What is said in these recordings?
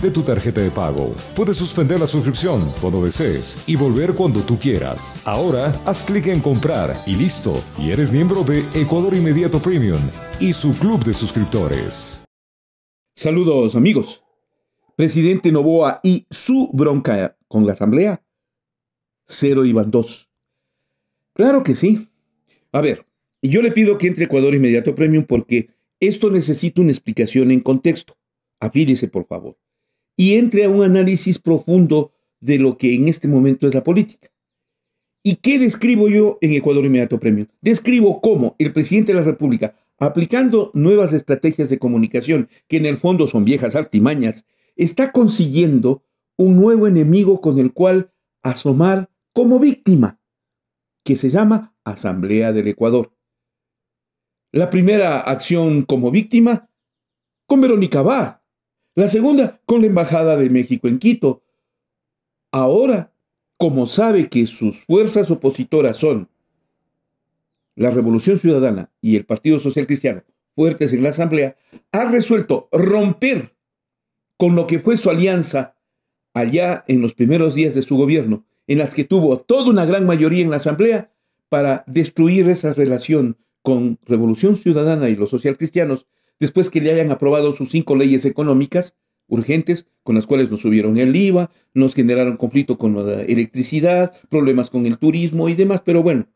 de tu tarjeta de pago. Puedes suspender la suscripción cuando desees y volver cuando tú quieras. Ahora, haz clic en comprar y listo. Y eres miembro de Ecuador Inmediato Premium y su club de suscriptores. Saludos amigos. Presidente Novoa y su bronca con la Asamblea. Cero Iván 2. Claro que sí. A ver, yo le pido que entre Ecuador Inmediato Premium porque esto necesita una explicación en contexto. Afírese por favor y entre a un análisis profundo de lo que en este momento es la política. ¿Y qué describo yo en Ecuador Inmediato Premio? Describo cómo el presidente de la República, aplicando nuevas estrategias de comunicación, que en el fondo son viejas artimañas, está consiguiendo un nuevo enemigo con el cual asomar como víctima, que se llama Asamblea del Ecuador. La primera acción como víctima, con Verónica Bá, la segunda, con la Embajada de México en Quito. Ahora, como sabe que sus fuerzas opositoras son la Revolución Ciudadana y el Partido Social Cristiano, fuertes en la Asamblea, ha resuelto romper con lo que fue su alianza allá en los primeros días de su gobierno, en las que tuvo toda una gran mayoría en la Asamblea para destruir esa relación con Revolución Ciudadana y los cristianos, después que le hayan aprobado sus cinco leyes económicas urgentes, con las cuales nos subieron el IVA, nos generaron conflicto con la electricidad, problemas con el turismo y demás, pero bueno,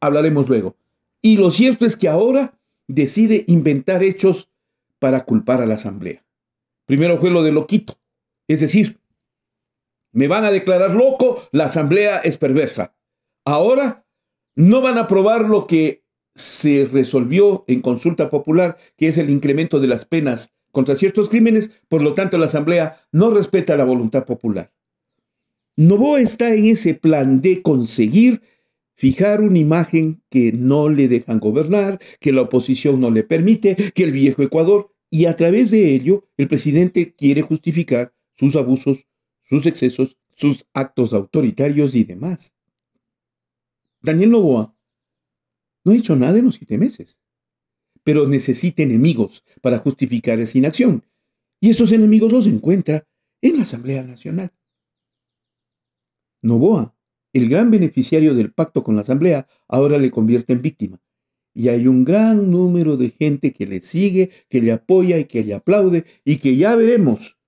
hablaremos luego. Y lo cierto es que ahora decide inventar hechos para culpar a la Asamblea. Primero fue lo de loquito, es decir, me van a declarar loco, la Asamblea es perversa. Ahora no van a aprobar lo que se resolvió en consulta popular, que es el incremento de las penas contra ciertos crímenes, por lo tanto la Asamblea no respeta la voluntad popular. Novoa está en ese plan de conseguir fijar una imagen que no le dejan gobernar, que la oposición no le permite, que el viejo Ecuador, y a través de ello el presidente quiere justificar sus abusos, sus excesos, sus actos autoritarios y demás. Daniel Novoa no ha hecho nada en los siete meses. Pero necesita enemigos para justificar esa inacción. Y esos enemigos los encuentra en la Asamblea Nacional. Novoa, el gran beneficiario del pacto con la Asamblea, ahora le convierte en víctima. Y hay un gran número de gente que le sigue, que le apoya y que le aplaude y que ya veremos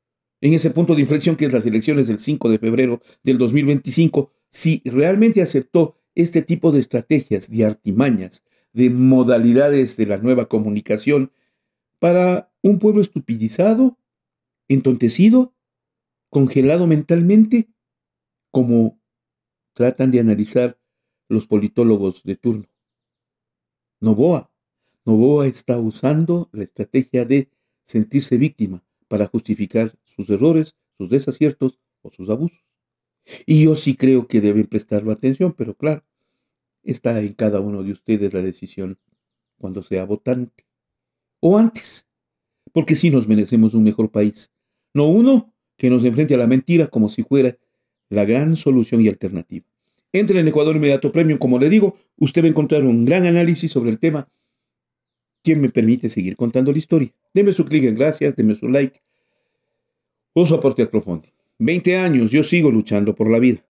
en ese punto de inflexión que es las elecciones del 5 de febrero del 2025 si realmente aceptó este tipo de estrategias, de artimañas, de modalidades de la nueva comunicación para un pueblo estupidizado, entontecido, congelado mentalmente, como tratan de analizar los politólogos de turno. Novoa. Novoa está usando la estrategia de sentirse víctima para justificar sus errores, sus desaciertos o sus abusos. Y yo sí creo que deben prestarlo atención, pero claro, está en cada uno de ustedes la decisión cuando sea votante. O antes, porque sí nos merecemos un mejor país. No uno que nos enfrente a la mentira como si fuera la gran solución y alternativa. Entre en Ecuador Inmediato premio como le digo, usted va a encontrar un gran análisis sobre el tema. quien me permite seguir contando la historia? Deme su clic en gracias, deme su like un su aporte al profundo. 20 años yo sigo luchando por la vida.